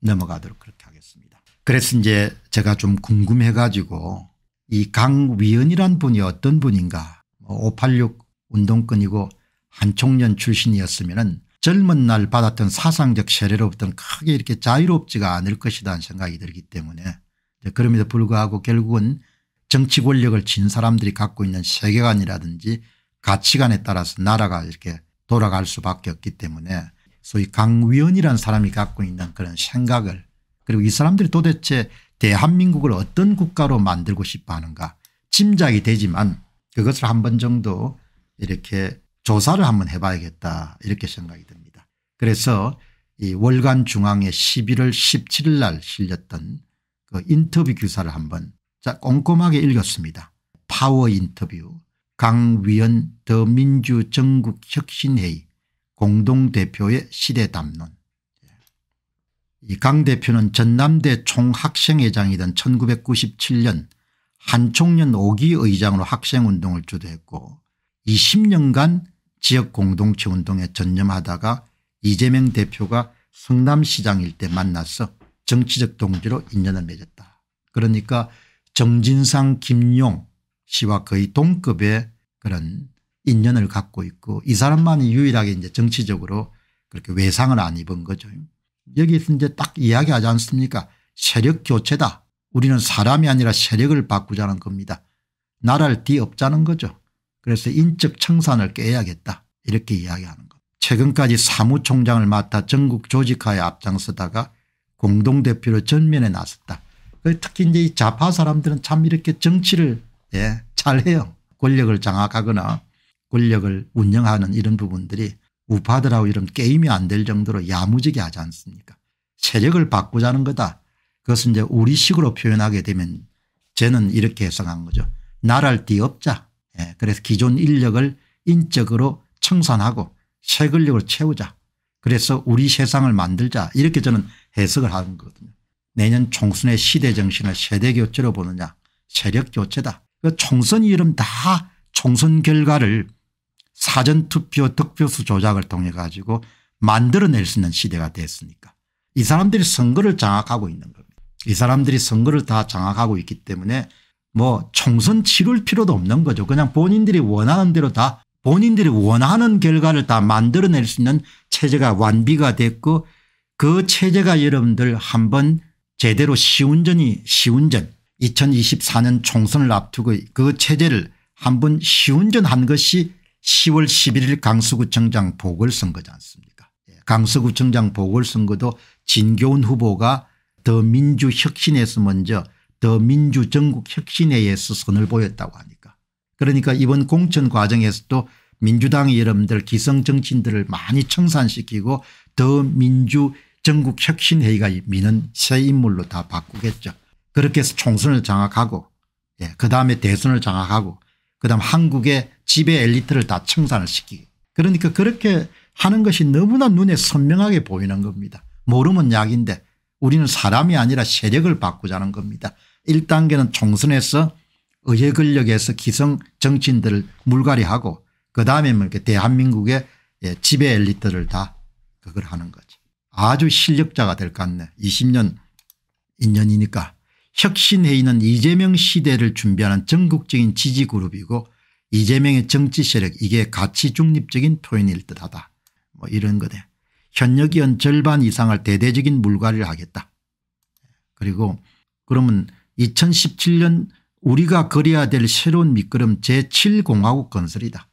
넘어가도록 그렇게 하겠습니다. 그래서 이제 제가 좀 궁금해 가지고 이 강위원이란 분이 어떤 분인가 586 뭐 운동권이고 한총련 출신이었으면 젊은 날 받았던 사상적 세례로부터는 크게 이렇게 자유롭지가 않을 것이다 는 생각이 들기 때문에 그럼에도 불구하고 결국은 정치 권력을 진 사람들이 갖고 있는 세계관이라든지 가치관에 따라서 나라가 이렇게 돌아갈 수밖에 없기 때문에 소위 강위원이라는 사람이 갖고 있는 그런 생각을 그리고 이 사람들이 도대체 대한민국을 어떤 국가로 만들고 싶어 하는가 짐작이 되지만 그것을 한 번 정도 이렇게 조사를 한번 해봐야겠다 이렇게 생각이 듭니다. 그래서 이 월간 중앙에 11월 17일 날 실렸던 그 인터뷰 기사를 한번 자 꼼꼼하게 읽었습니다. 파워 인터뷰 강위원 더민주 전국혁신회의 공동대표의 시대담론 이 강 대표는 전남대 총학생회장이던 1997년 한총련 5기 의장으로 학생운동을 주도했고 20년간 지역공동체 운동에 전념하다가 이재명 대표가 성남시장 일때 만나서 정치적 동지로 인연을 맺었다. 그러니까 정진상 김용 씨와 거의 동급의 그런 인연을 갖고 있고 이 사람만이 유일하게 이제 정치적으로 그렇게 외상을 안 입은 거죠. 여기서 이제 딱 이야기하지 않습니까 세력 교체다. 우리는 사람이 아니라 세력을 바꾸자는 겁니다. 나라를 뒤엎자는 거죠. 그래서 인적 청산을 깨야겠다 이렇게 이야기하는 것. 최근까지 사무총장을 맡아 전국 조직화에 앞장서다가 공동대표로 전면에 나섰다. 그 특히 이제 이 좌파 사람들은 참 이렇게 정치를 예, 잘해요. 권력을 장악하거나 권력을 운영하는 이런 부분들이 우파들하고 이런 게임이 안 될 정도로 야무지게 하지 않습니까 세력을 바꾸자는 거다. 그것은 이제 우리식으로 표현하게 되면 쟤는 이렇게 해석한 거죠. 나랄 띠 없자. 예, 그래서 기존 인력을 인적으로 청산하고 새 권력을 채우자. 그래서 우리 세상을 만들자 이렇게 저는 해석을 하는 거거든요. 내년 총선의 시대 정신을 세대 교체로 보느냐 세력 교체다. 그 총선이 이름 다 총선 결과를 사전투표 득표수 조작을 통해 가지고 만들어낼 수 있는 시대가 됐으니까 이 사람들이 선거를 장악하고 있는 겁니다. 이 사람들이 선거를 다 장악하고 있기 때문에 뭐 총선 치를 필요도 없는 거죠. 그냥 본인들이 원하는 대로 다 본인들이 원하는 결과를 다 만들어낼 수 있는 체제가 완비가 됐고 그 체제가 여러분들 한번 제대로 시운전이 시운전 2024년 총선을 앞두고 그 체제를 한번 시운전한 것이 10월 11일 강서구청장 보궐선거지 않습니까 예, 강서구청장 보궐선거도 진교훈 후보가 더민주혁신에서 먼저 더민주전국혁신회에서 선을 보였다고 하니까 그러니까 이번 공천 과정에서도 민주당 여러분들 기성정치인들을 많이 청산시키고 더민주전국혁신회의가 미는 새 인물로 다 바꾸겠죠. 그렇게 해서 총선을 장악하고 예, 그다음에 대선을 장악하고 그다음 한국의 지배 엘리트를 다 청산을 시키기. 그러니까 그렇게 하는 것이 너무나 눈에 선명하게 보이는 겁니다. 모름은 약인데 우리는 사람이 아니라 세력을 바꾸자는 겁니다. 1단계는 총선에서 의회 권력에서 기성 정치인들을 물갈이하고 그다음에 뭐 대한민국의 예, 지배 엘리트를 다 그걸 하는 거죠. 아주 실력자가 될 것 같네. 20년 인연이니까 혁신회의는 이재명 시대를 준비하는 전국적인 지지그룹이고 이재명의 정치세력 이게 가치중립적인 표현일 듯하다. 뭐 이런 거네. 현역 의원 절반 이상을 대대적인 물갈이를 하겠다. 그리고 그러면 2017년 우리가 그려야 될 새로운 밑거름 제7공화국 건설이다.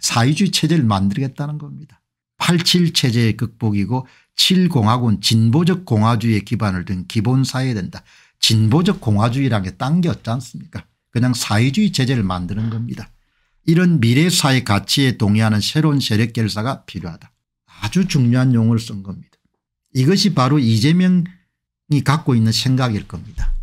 사회주의 체제를 만들겠다는 겁니다. 87체제의 극복이고 7공화국은 진보적 공화주의에 기반을 둔 기본사회 된다. 진보적 공화주의라는 게 당겼지 않습니까 그냥 사회주의 제재를 만드는 겁니다. 이런 미래사회 가치에 동의하는 새로운 세력 결사가 필요하다. 아주 중요한 용어를 쓴 겁니다. 이것이 바로 이재명이 갖고 있는 생각일 겁니다.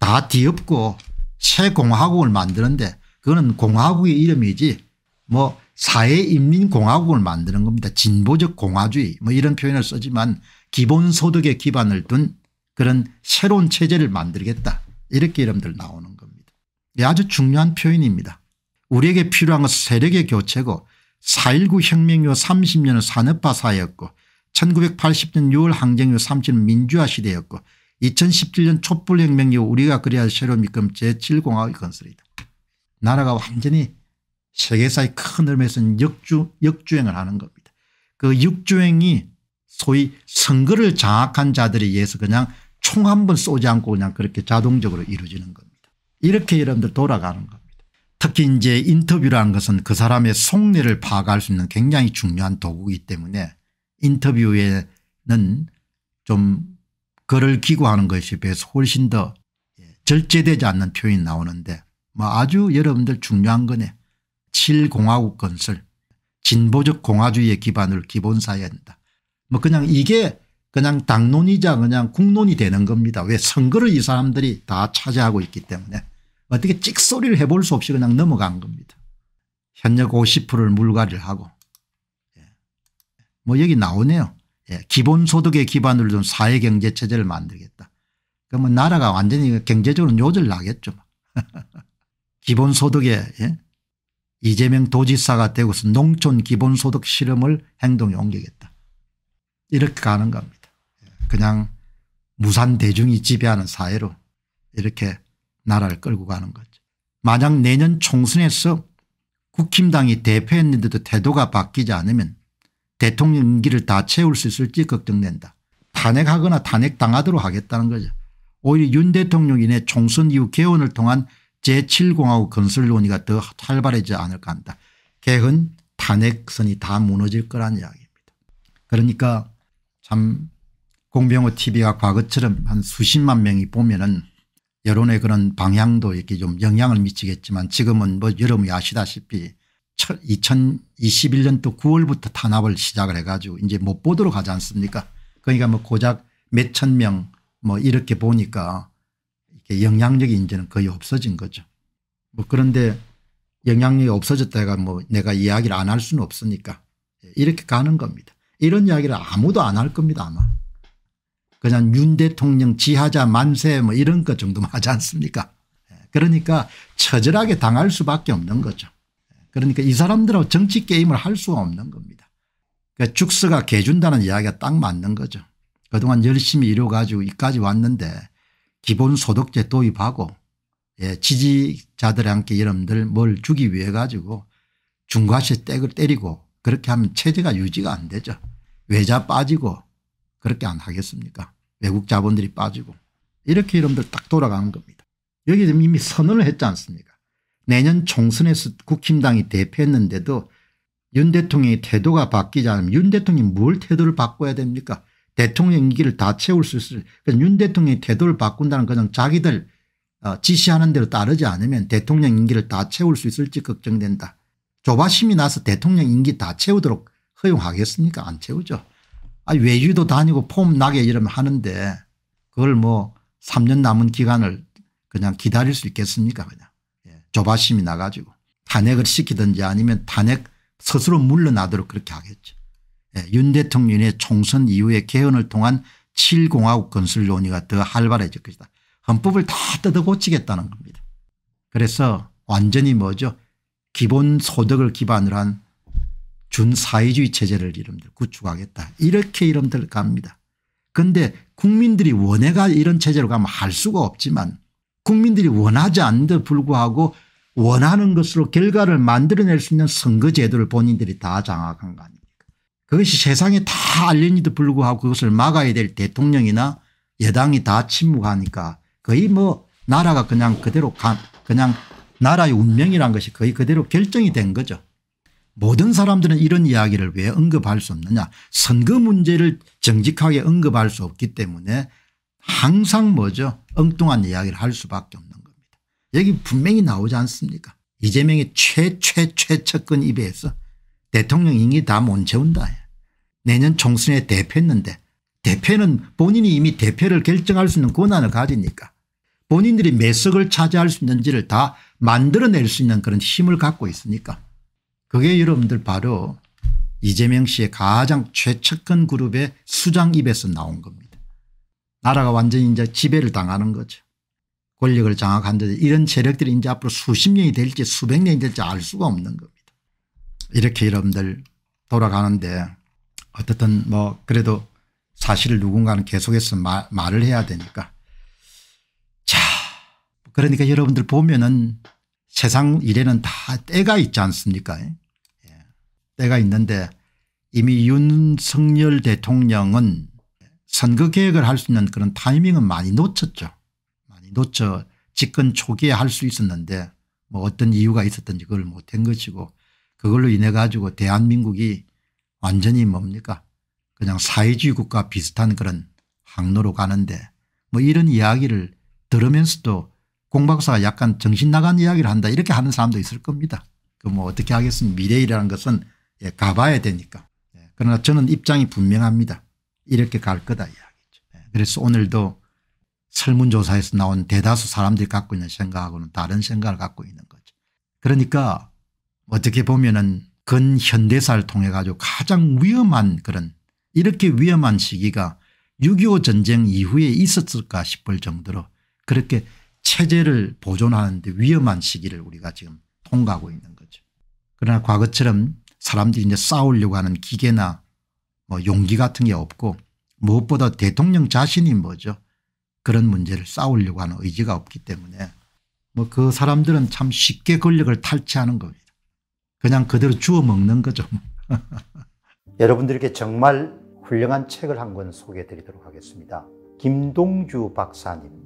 다 뒤엎고 새 공화국을 만드는데 그거는 공화국의 이름이지 뭐 사회인민공화국을 만드는 겁니다. 진보적 공화주의 뭐 이런 표현을 쓰지만 기본소득에 기반을 둔 그런 새로운 체제를 만들겠다 이렇게 이름들 나오는 겁니다. 아주 중요한 표현입니다. 우리에게 필요한 것은 세력의 교체고 4.19 혁명 이후 30년은 산업화 사회였고 1980년 6월 항쟁 이후 30년 민주화 시대였고 2017년 촛불혁명 이후 우리가 그려야 할 새로운 미금 제7공화의 건설이다. 나라가 완전히 세계사의 큰흐름에서 역주, 역주행을 하는 겁니다. 그 역주행이 소위 선거를 장악한 자들에 의해서 그냥 총한번 쏘지 않고 그냥 그렇게 자동적으로 이루어지는 겁니다. 이렇게 여러분들 돌아가는 겁니다. 특히 이제 인터뷰라는 것은 그 사람의 속내를 파악할 수 있는 굉장히 중요한 도구이기 때문에 인터뷰에는 좀 글을 기고하는 것에 비해서 훨씬 더 예, 절제되지 않는 표현이 나오는데 뭐 아주 여러분들 중요한 거네. 7공화국 건설 진보적 공화주의의 기반을 기본 사회한다. 뭐 그냥 이게 그냥 당론이자 그냥 국론이 되는 겁니다. 왜 선거를 이 사람들이 다 차지하고 있기 때문에 어떻게 찍소리를 해볼 수 없이 그냥 넘어간 겁니다. 현역 50%를 물갈이를 하고 예. 뭐 여기 나오네요. 예. 기본소득에 기반을 둔 사회경제체제를 만들겠다. 그러면 뭐 나라가 완전히 경제적으로 요절 나겠죠. 기본소득에 예. 이재명 도지사가 되고서 농촌 기본소득 실험을 행동에 옮기겠다. 이렇게 가는 겁니다. 그냥 무산 대중이 지배하는 사회로 이렇게 나라를 끌고 가는 거죠. 만약 내년 총선에서 국힘당이 대표했는데도 태도가 바뀌지 않으면 대통령 임기를 다 채울 수 있을지 걱정된다. 탄핵하거나 탄핵당하도록 하겠다는 거죠. 오히려 윤 대통령인의 총선 이후 개헌을 통한 제7공화국 건설 논의가 더 활발해지지 않을까 합다 개헌 탄핵선이 다 무너질 거란 이야기입니다. 그러니까 참 공병호 tv가 과거처럼 한 수십만 명이 보면은 여론의 그런 방향도 이렇게 좀 영향을 미치겠지만 지금은 뭐 여러분이 아시다시피 2021년도 9월부터 탄압을 시작을 해 가지고 이제 못 보도록 하지 않습니까 그러니까 뭐 고작 몇천 명 뭐 이렇게 보니까 이렇게 영향력이 이제는 거의 없어진 거죠. 뭐 그런데 영향력이 없어졌다가 뭐 내가 이야기를 안 할 수는 없으니까 이렇게 가는 겁니다. 이런 이야기를 아무도 안 할 겁니다 아마. 그냥 윤 대통령 지하자 만세 뭐 이런 것 정도만 하지 않습니까 예, 그러니까 처절하게 당할 수밖에 없는 거죠. 예, 그러니까 이 사람들하고 정치 게임을 할 수가 없는 겁니다. 그러니까 죽서가 개준다는 이야기가 딱 맞는 거죠. 그동안 열심히 이뤄가지고 이까지 왔는데 기본소득제 도입하고 예, 지지자들 함께 여러분들 뭘 주기 위해 가지고 중과세 떼고 때리고 그렇게 하면 체제가 유지가 안 되죠. 외자 빠지고 그렇게 안 하겠습니까 외국 자본들이 빠지고 이렇게 이름들 딱 돌아가는 겁니다. 여기 지금 이미 선언을 했지 않습니까 내년 총선에서 국힘당이 대패했는데도 윤 대통령의 태도가 바뀌지 않으면 윤 대통령이 뭘 태도를 바꿔야 됩니까 대통령 임기를 다 채울 수 있을 그윤 그러니까 대통령의 태도를 바꾼다는 것은 자기들 어, 지시하는 대로 따르지 않으면 대통령 임기를 다 채울 수 있을지 걱정된다. 조바심이 나서 대통령 임기 다 채우도록 허용하겠습니까 안 채우죠. 아, 외주도 다니고 폼 나게 이러면 하는데 그걸 뭐 3년 남은 기간을 그냥 기다릴 수 있겠습니까 그냥 예. 조바심이 나가지고 탄핵을 시키든지 아니면 탄핵 스스로 물러나도록 그렇게 하겠죠. 예. 윤 대통령의 총선 이후에 개헌을 통한 7공화국 건설 논의가 더 활발해질 것이다. 헌법을 다 뜯어고치겠다는 겁니다. 그래서 완전히 뭐죠 기본소득을 기반으로 한 준사회주의 체제를 이름들 구축하겠다 이렇게 이름들 갑니다. 그런데 국민들이 원해가 이런 체제로 가면 할 수가 없지만 국민들이 원하지 않는데 불구하고 원하는 것으로 결과를 만들어낼 수 있는 선거제도를 본인들이 다 장악한 거 아닙니까 그것이 세상에 다알린니도 불구하고 그것을 막아야 될 대통령이나 여당이 다 침묵하니까 거의 뭐 나라가 그냥 그대로 간 그냥 나라의 운명이란 것이 거의 그대로 결정이 된 거죠. 모든 사람들은 이런 이야기를 왜 언급할 수 없느냐 선거 문제를 정직하게 언급할 수 없기 때문에 항상 뭐죠 엉뚱한 이야기를 할 수밖에 없는 겁니다. 여기 분명히 나오지 않습니까 이재명이 최 최최측근 입에서 대통령 임기 다못 채운다. 내년 총선에 대표했는데 대표는 본인이 이미 대표를 결정할 수 있는 권한을 가지니까 본인들이 매 석을 차지할 수 있는지를 다 만들어낼 수 있는 그런 힘을 갖고 있으니까 그게 여러분들 바로 이재명 씨의 가장 최측근 그룹의 수장 입에서 나온 겁니다. 나라가 완전히 이제 지배를 당하는 거죠. 권력을 장악한 데서 이런 세력들이 이제 앞으로 수십 년이 될지 수백 년이 될지 알 수가 없는 겁니다. 이렇게 여러분들 돌아가는데 어쨌든 뭐 그래도 사실을 누군가는 계속해서 말, 말을 해야 되니까 자 그러니까 여러분들 보면은 세상 일에는 다 때가 있지 않습니까 예. 때가 있는데 이미 윤석열 대통령은 선거 개혁을 할 수 있는 그런 타이밍은 많이 놓쳤죠. 많이 놓쳐 집권 초기에 할 수 있었는데 뭐 어떤 이유가 있었든지 그걸 못한 것이고 그걸로 인해 가지고 대한민국이 완전히 뭡니까 그냥 사회주의 국가 비슷한 그런 항로로 가는데 뭐 이런 이야기를 들으면서도 공박사가 약간 정신 나간 이야기를 한다 이렇게 하는 사람도 있을 겁니다. 그 뭐 어떻게 하겠습니 미래이라는 것은 예, 가봐야 되니까. 예, 그러나 저는 입장이 분명합니다. 이렇게 갈 거다 이야기죠. 예, 그래서 오늘도 설문조사에서 나온 대다수 사람들이 갖고 있는 생각하고는 다른 생각을 갖고 있는 거죠. 그러니까 어떻게 보면 은 근현대사를 통해 가지고 가장 위험한 그런 이렇게 위험한 시기가 6.25 전쟁 이후에 있었을까 싶을 정도로 그렇게 체제를 보존하는데 위험한 시기를 우리가 지금 통과하고 있는 거죠. 그러나 과거처럼 사람들이 이제 싸우려고 하는 기계나 뭐 용기 같은 게 없고 무엇보다 대통령 자신이 뭐죠. 그런 문제를 싸우려고 하는 의지가 없기 때문에 뭐 그 사람들은 참 쉽게 권력을 탈취하는 겁니다. 그냥 그대로 주워 먹는 거죠. 여러분들께 정말 훌륭한 책을 한 권 소개해 드리도록 하겠습니다. 김동주 박사님